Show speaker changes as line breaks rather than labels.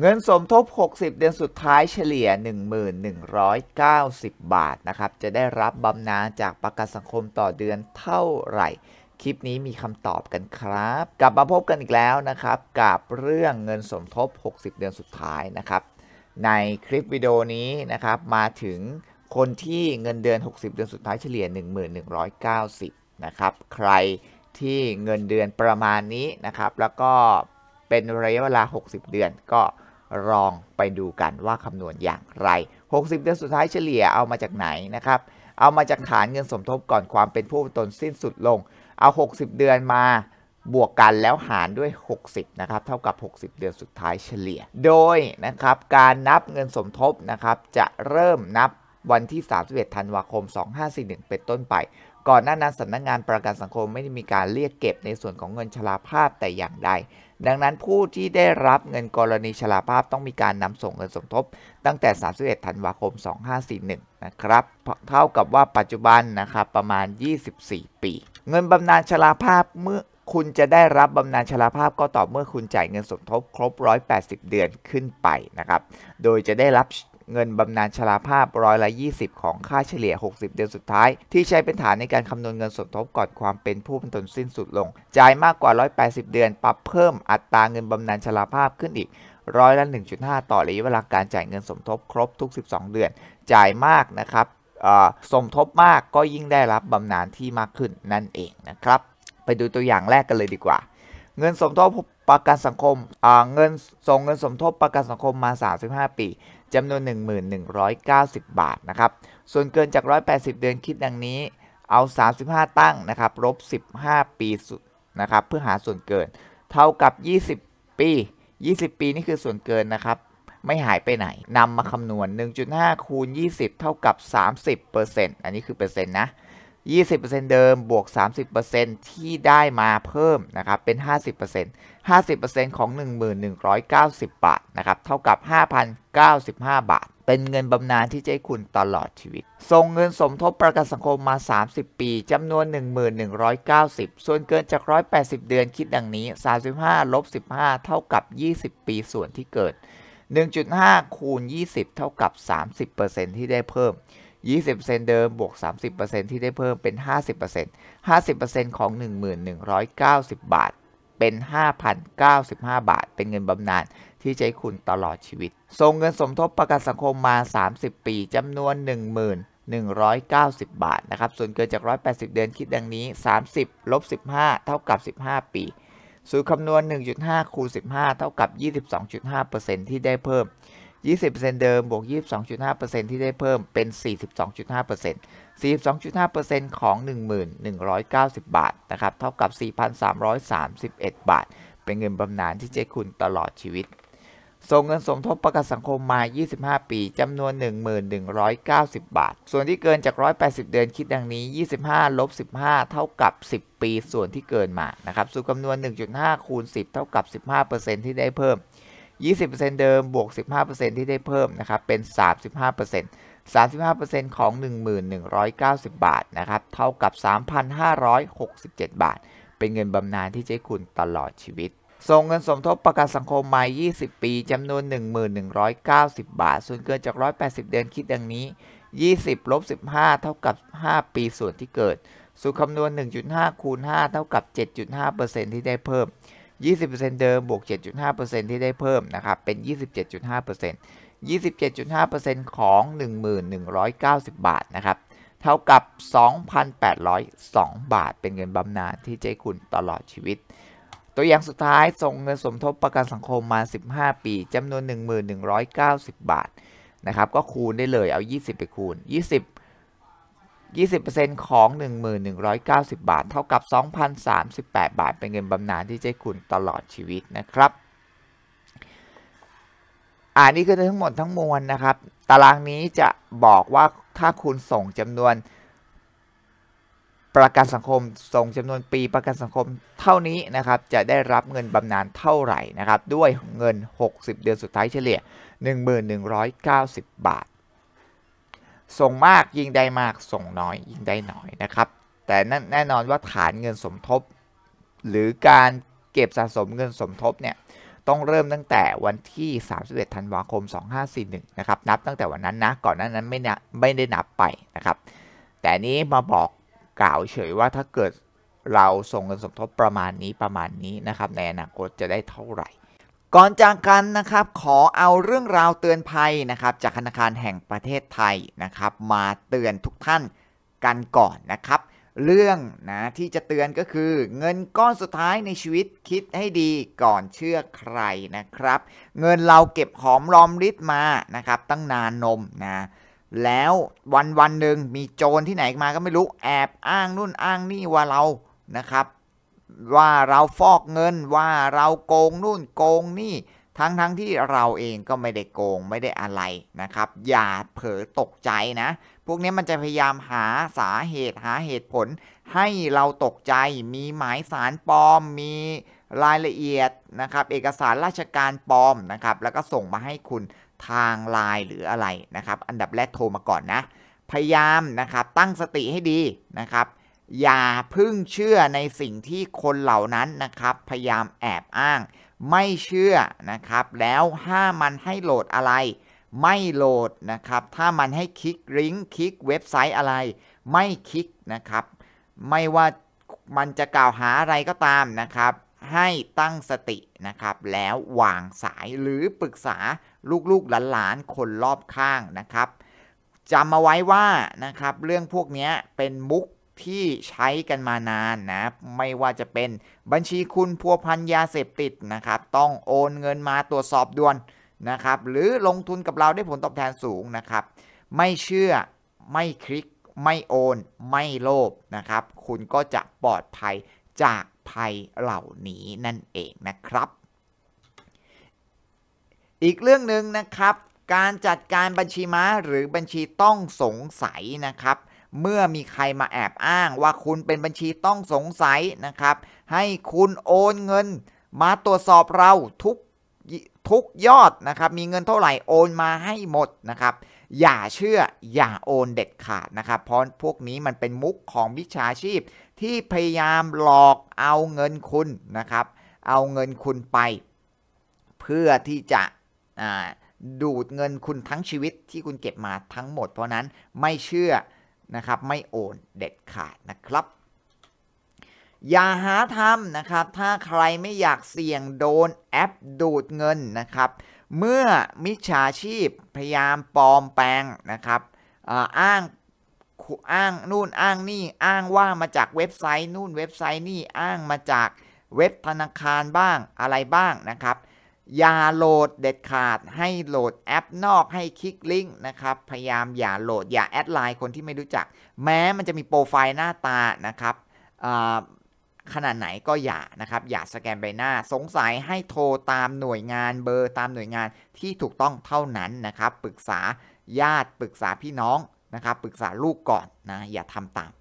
เงินสมทบ 60 เดือนสุดท้ายเฉลี่ย 1190 บาท นะครับ จะได้รับบำนาญจากประกันสังคมต่อเดือนเท่าไหร่ คลิปนี้มีคำตอบกันครับ กลับมาพบกันอีกแล้วนะครับ กับเรื่องเงินสมทบ 60 เดือนสุดท้ายนะครับ ในคลิปวิดีโอนี้นะครับ มาถึงคนที่เงินเดือน60เดือนสุดท้ายเฉลี่ย1190นะครับ ใครที่เงินเดือนประมาณนี้นะครับ แล้วก็เป็นระยะเวลา 60 เดือน ก็ลองไปดูกันว่าคำนวณอย่างไร 60 เดือนสุดท้ายเฉลี่ยเอามาจากไหนนะครับ เอามาจากฐานเงินสมทบก่อนความเป็นผู้ตนสิ้นสุดลง เอา 60 เดือนมาบวกกันแล้วหารด้วย 60 นะครับ เท่ากับ 60 เดือนสุดท้ายเฉลี่ย โดยนะครับการนับเงินสมทบนะครับจะเริ่มนับวันที่ 31 ธันวาคม 2541 เป็นต้นไป ก่อนหน้านั้นสำนักงงานประกันสังคมไม่ได้มีการเรียกเก็บในส่วนของเงินชราภาพแต่อย่างใดดังนั้นผู้ที่ได้รับเงินกรณีชราภาพ ต้องมีการนำส่งเงินสมทบ ตั้งแต่ 31 ธันวาคม 2541 นะครับเท่ากับว่าปัจจุบันนะครับประมาณ 24 ปี เงินบำนาญชราภาพ เมื่อคุณจะได้รับบำนาญชราภาพก็ต่อเมื่อคุณจ่ายเงินสมทบครบ 180 เดือนขึ้นไปนะครับโดยจะได้รับเงินบำนาญชราภาพร้อยละ20 ของค่าเฉลี่ย 60 เดือนสุดท้าย ที่ใช้เป็นฐานในการคำนวณเงินสมทบก่อนความเป็นผู้เป็นตนสิ้นสุดลงจ่ายมากกว่า 180 เดือน ปรับเพิ่มอัตราเงินบำนาญชราภาพขึ้นอีกร้อยละ1.5 ต่อระยะเวลาการจ่ายเงินสมทบครบทุก 12 เดือน จ่ายมากนะครับ สมทบมากก็ยิ่งได้รับบำนาญที่มากขึ้นนั่นเองนะครับ ไปดูตัวอย่างแรกกันเลยดีกว่า เงินสมทบประกันสังคมเงินส่งเงินสมทบประกันสังคมมา 35 ปีจำนวน 1190 บาทนะครับ ส่วนเกินจาก 180 เดือนคิดดังนี้ เอา 35 ตั้งนะครับ ลบ15 ปีนะครับ เพื่อหาส่วนเกิน เท่ากับ 20 ปี 20 ปีนี่คือส่วนเกินนะครับ ไม่หายไปไหน นำมาคำนวณ 1.5 คูณ 20 เท่ากับ 30%อันนี้คือเปอร์เซ็นต์นะ 20%เดิมบวก30%ที่ได้มาเพิ่มนะครับ เป็น 50% 50%ของ 1190 บาทนะครับ เท่ากับ5,095 บาท เป็นเงินบำนาญที่จะให้คุณตลอดชีวิต ส่งเงินสมทบประกันสังคมมา 30 ปี จำนวน 1190 ส่วนเกินจาก 180 เดือนคิดดังนี้ 35 ลบ 15 เท่ากับ 20 ปีส่วนที่เกิด 1.5 คูณ 20 เท่ากับ 30%ที่ได้เพิ่ม 20%เดิมบวก30%ที่ได้เพิ่มเป็น 50% 50%ของ1190 บาทเป็น 5,095 บาทเป็นเงินบำนาญที่ใช้คุณตลอดชีวิตส่งเงินสมทบประกันสังคมมา 30 ปีจำนวน 11,190 บาทนะครับส่วนเกินจาก 180 เดือนคิดดังนี้ 30 ลบ15เท่ากับ15 ปี สูตรคำนวณ 1.5คูณ15เท่ากับ 22.5%ที่ได้เพิ่ม20%เดิมบวก 22.5%ที่ได้เพิ่มเป็น 42.5% 42.5%ของ1 1 9 0 บาทนะครับเท่ากับ 4,331 บาท เป็นเงินบำนาญที่เจ๊คุณตลอดชีวิต ส่งเงินสมทบประกันสังคมมา 25 ปีจำนวน11,190 บาท ส่วนที่เกินจาก 180 เดือนคิดดังนี้ 25 ลบ 15 เท่ากับ 10 ปีส่วนที่เกินมานะครับสูตรคำนวณ 1.5 คูณ 10 เท่ากับ 15%ที่ได้เพิ่ม20%เดิมบวก 15%ที่ได้เพิ่มนะครับเป็น 35% 35%ของ1190 บาทนะครับเท่ากับ 3,567 บาท เป็นเงินบำนาญที่ใช้คุณตลอดชีวิต ส่งเงินสมทบประกันสังคมใหม่ 20 ปีจำนวน 1190 บาท ส่วนเกินจาก 180 เดือนคิดดังนี้ 20ลบ15 เท่ากับ 5 ปีส่วนที่เกิด สูตรคำนวณ 1.5คูณ5เท่ากับ 7.5%ที่ได้เพิ่ม20%เดิมบวก 7.5%ที่ได้เพิ่ม นะครับ เป็น 27.5% 27.5%ของ 1190 บาท นะครับ เท่ากับ 2,802 บาทเป็นเงินบำนาญที่ใจคุณตลอดชีวิต ตัวอย่างสุดท้ายส่งเงินสมทบประกันสังคมมา 15 ปีจำนวน 1190 บาท นะครับ ก็คูณได้เลยเอา 20 ไปคูณ 20 20%ของ 1190 บาท เท่ากับ 2,038 บาท เป็นเงินบำนาญที่เจ้คุณตลอดชีวิตนะครับอันนี้คือทั้งหมดทั้งมวลนะครับ ตารางนี้จะบอกว่าถ้าคุณส่งจำนวนประกันสังคมส่งจำนวนปีประกันสังคมเท่านี้นะครับจะได้รับเงินบำนาญเท่าไหร่นะครับด้วยเงิน 60 เดือนสุดท้ายเฉลี่ย 1190บาทส่งมากยิ่งได้มากส่งน้อยยิ่งได้น้อยนะครับ แต่แน่นอนว่าฐานเงินสมทบ หรือการเก็บสะสมเงินสมทบเนี่ยต้องเริ่มตั้งแต่วันที่ 31 ธันวาคม 2541 นะครับนับตั้งแต่วันนั้นนะก่อนนั้นนั้นไม่นะไม่ได้นับไปนะครับ แต่นี้มาบอกกล่าวเฉยว่าถ้าเกิดเราส่งเงินสมทบประมาณนี้ประมาณนี้นะครับ ในอนาคตจะได้เท่าไหร่ก่อนจากกันนะครับขอเอาเรื่องราวเตือนภัยนะครับ จากธนาคารแห่งประเทศไทยนะครับ มาเตือนทุกท่านกันก่อนนะครับ เรื่องนะที่จะเตือนก็คือเงินก้อนสุดท้ายในชีวิตคิดให้ดีก่อนเชื่อใครนะครับ เงินเราเก็บหอมรอมริบมานะครับ ตั้งนานนมนะแล้ววันวันหนึ่งมีโจรที่ไหนมาก็ไม่รู้แอบอ้างนู่นอ้างนี่ว่าเรานะครับว่าเราฟอกเงินว่าเราโกงนู่นโกงนี่ทั้งทั้งที่เราเองก็ไม่ได้โกงไม่ได้อะไรนะครับ อย่าเผลอตกใจนะ พวกนี้มันจะพยายามหาสาเหตุหาเหตุผล ให้เราตกใจ มีหมายสารปลอม มีรายละเอียดนะครับ เอกสารราชการปลอมนะครับ แล้วก็ส่งมาให้คุณทางไลน์หรืออะไรนะครับ อันดับแรกโทรมาก่อนนะ พยายามนะครับตั้งสติให้ดีนะครับอย่าพึ่งเชื่อในสิ่งที่คนเหล่านั้นนะครับพยายามแอบอ้าง ไม่เชื่อนะครับ แล้วถ้ามันให้โหลดอะไร ไม่โหลดนะครับถ้ามันให้คลิกลิงก์คลิกเว็บไซต์อะไร ไม่คลิกนะครับ ไม่ว่ามันจะกล่าวหาอะไรก็ตามนะครับ ให้ตั้งสตินะครับแล้ววางสายหรือปรึกษาลูกๆหลานๆคนรอบข้างนะครับจำมาไว้ว่านะครับเรื่องพวกนี้เป็นมุกที่ใช้กันมานานนะ ไม่ว่าจะเป็นบัญชีคุณพัวพันยาเสพติดนะครับ ต้องโอนเงินมาตรวจสอบด่วนนะครับ หรือลงทุนกับเราได้ผลตอบแทนสูงนะครับ ไม่เชื่อ ไม่คลิก ไม่โอน ไม่โลภนะครับ คุณก็จะปลอดภัยจากภัยเหล่านี้นั่นเองนะครับ อีกเรื่องหนึ่งนะครับ การจัดการบัญชีม้าหรือบัญชีต้องสงสัยนะครับเมื่อมีใครมาแอบอ้างว่าคุณเป็นบัญชีต้องสงสัยนะครับ ให้คุณโอนเงินมาตรวจสอบเราทุกทุกยอดนะครับ มีเงินเท่าไหร่โอนมาให้หมดนะครับ อย่าเชื่ออย่าโอนเด็ดขาดนะครับ เพราะพวกนี้มันเป็นมุกของวิชาชีพที่พยายามหลอกเอาเงินคุณนะครับ เอาเงินคุณไป เพื่อที่จะดูดเงินคุณทั้งชีวิตที่คุณเก็บมาทั้งหมดเพราะนั้นไม่เชื่อนะครับไม่โอนเด็ดขาดนะครับอย่าหาทำนะครับ ถ้าใครไม่อยากเสี่ยงโดนแอปดูดเงินนะครับ เมื่อมิจฉาชีพพยายามปลอมแปลงนะครับอ้างอ้างนู่นอ้างนี่อ้างว่ามาจากเว็บไซต์นู่นเว็บไซต์นี่อ้างมาจากเว็บธนาคารบ้างอะไรบ้างนะครับอย่าโหลด เด็ดขาดให้โหลดแอปนอกให้คลิกลิงก์นะครับพยายามอย่าโหลด อย่าแอดไลน์คนที่ไม่รู้จัก แม้มันจะมีโปรไฟล์หน้าตานะครับขนาดไหนก็อย่านะครับ อย่าสแกนใบหน้าสงสัยให้โทรตามหน่วยงานเบอร์ ตามหน่วยงานที่ถูกต้องเท่านั้นนะครับปรึกษาญาติปรึกษาพี่น้องนะครับปรึกษาลูกก่อนนะอย่าทำตาม